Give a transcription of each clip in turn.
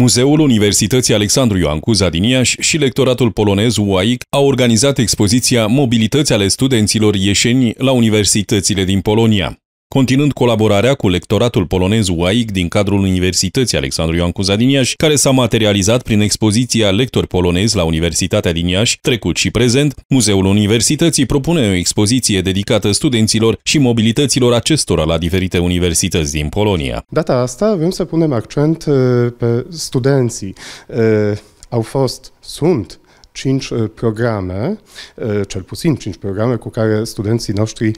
Muzeul Universității Alexandru Ioan Cuza din Iași și lectoratul polonez UAIC au organizat expoziția Mobilități ale studenților ieșeni la universitățile din Polonia continuând colaborarea cu lectoratul polonez UAIC din cadrul Universității Alexandru Ioan Cuza din Iași, care s-a materializat prin expoziția lector polonez la Universitatea din Iași, trecut și prezent, Muzeul Universității propune o expoziție dedicată studenților și mobilităților acestora la diferite universități din Polonia. Data asta vrem să punem accent uh, pe studenții. Uh, au fost, sunt cinci uh, programe, cel puțin cinci programe cu care studenții noștri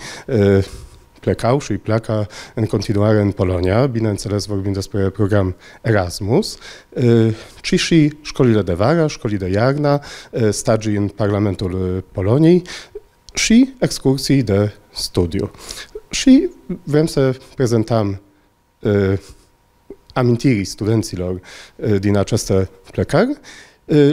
Klekauszy i Plaka en continuare en Polonia, bineînțeles vorbim despre program Erasmus, e, ci și școlile de vară, școlii e, de iarnă, stagii în Parlamentul Poloniei și excursii de studiu. Și vrem să prezentăm e, amintirii studenților din aceste plecări,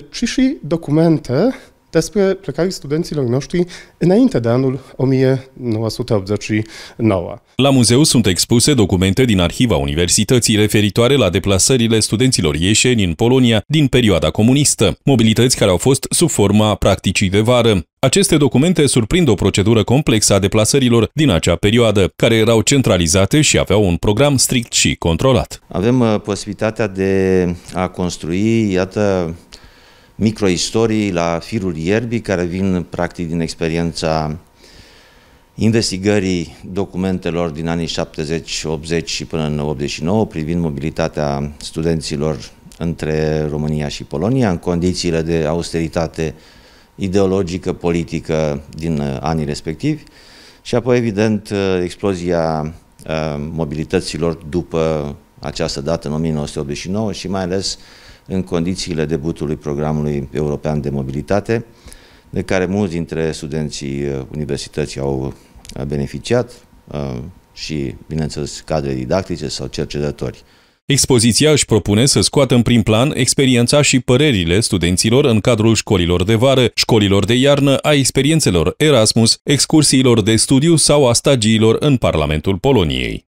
ci și documente despre plecarii studenților noștri înainte de anul 1989. La muzeu sunt expuse documente din arhiva universității referitoare la deplasările studenților ieșeni în Polonia din perioada comunistă, mobilități care au fost sub forma practicii de vară. Aceste documente surprind o procedură complexă a deplasărilor din acea perioadă, care erau centralizate și aveau un program strict și controlat. Avem uh, posibilitatea de a construi, iată, microistorii, la firul ierbii, care vin practic din experiența investigării documentelor din anii 70, 80 și până în 89 privind mobilitatea studenților între România și Polonia în condițiile de austeritate ideologică, politică din uh, anii respectivi și apoi, evident, uh, explozia uh, mobilităților după această dată, în 1989 și mai ales în condițiile debutului programului european de mobilitate, de care mulți dintre studenții uh, universității au uh, beneficiat uh, și, bineînțeles, cadre didactice sau cercetători. Expoziția își propune să scoată în prim plan experiența și părerile studenților în cadrul școlilor de vară, școlilor de iarnă, a experiențelor Erasmus, excursiilor de studiu sau a stagiilor în Parlamentul Poloniei.